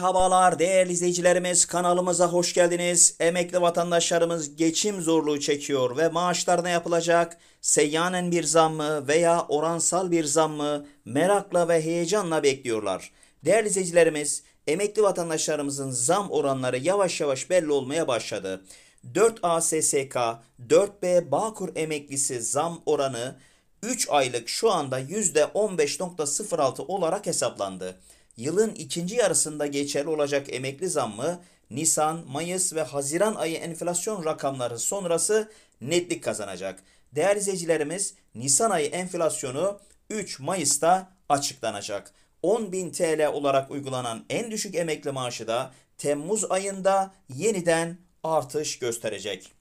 Merhabalar değerli izleyicilerimiz kanalımıza hoş geldiniz. Emekli vatandaşlarımız geçim zorluğu çekiyor ve maaşlarına yapılacak seyyanen bir zam mı veya oransal bir zam mı merakla ve heyecanla bekliyorlar. Değerli izleyicilerimiz emekli vatandaşlarımızın zam oranları yavaş yavaş belli olmaya başladı. 4A 4B Bağkur emeklisi zam oranı 3 aylık şu anda %15.06 olarak hesaplandı yılın ikinci yarısında geçerli olacak emekli zammı Nisan, Mayıs ve Haziran ayı enflasyon rakamları sonrası netlik kazanacak. Değerli izleyicilerimiz Nisan ayı enflasyonu 3 Mayıs'ta açıklanacak. 10.000 TL olarak uygulanan en düşük emekli maaşı da Temmuz ayında yeniden artış gösterecek.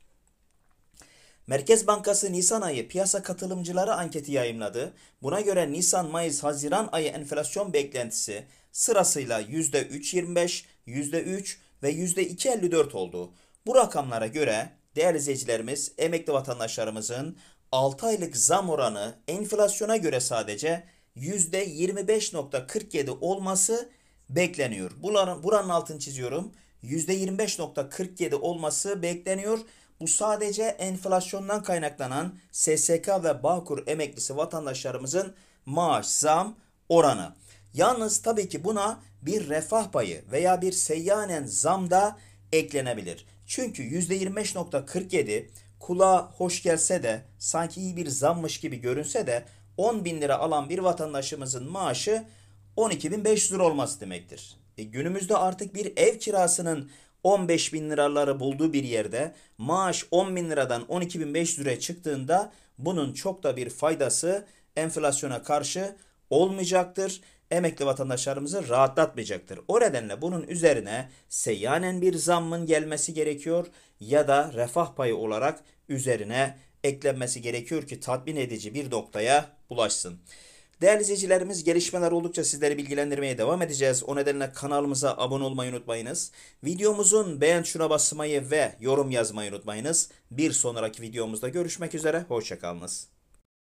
Merkez Bankası Nisan ayı piyasa katılımcıları anketi yayımladı. Buna göre Nisan, Mayıs, Haziran ayı enflasyon beklentisi sırasıyla %3.25, %3 ve %2.54 oldu. Bu rakamlara göre değerli izleyicilerimiz, emekli vatandaşlarımızın 6 aylık zam oranı enflasyona göre sadece %25.47 olması bekleniyor. Buranın, buranın altını çiziyorum. %25.47 olması bekleniyor. Bu sadece enflasyondan kaynaklanan SSK ve Bağkur emeklisi vatandaşlarımızın maaş zam oranı. Yalnız tabii ki buna bir refah payı veya bir seyyanen zam da eklenebilir. Çünkü %25.47 kulağa hoş gelse de sanki iyi bir zammış gibi görünse de 10 bin lira alan bir vatandaşımızın maaşı 12.500 lira olması demektir. E günümüzde artık bir ev kirasının 15 bin liraları bulduğu bir yerde maaş 10 bin liradan 12 bin 500 liraya çıktığında bunun çok da bir faydası enflasyona karşı olmayacaktır. Emekli vatandaşlarımızı rahatlatmayacaktır. O nedenle bunun üzerine seyyanen bir zammın gelmesi gerekiyor ya da refah payı olarak üzerine eklenmesi gerekiyor ki tatmin edici bir noktaya ulaşsın. Değerli izleyicilerimiz gelişmeler oldukça sizleri bilgilendirmeye devam edeceğiz. O nedenle kanalımıza abone olmayı unutmayınız. Videomuzun beğen şuna basmayı ve yorum yazmayı unutmayınız. Bir sonraki videomuzda görüşmek üzere. Hoşçakalınız.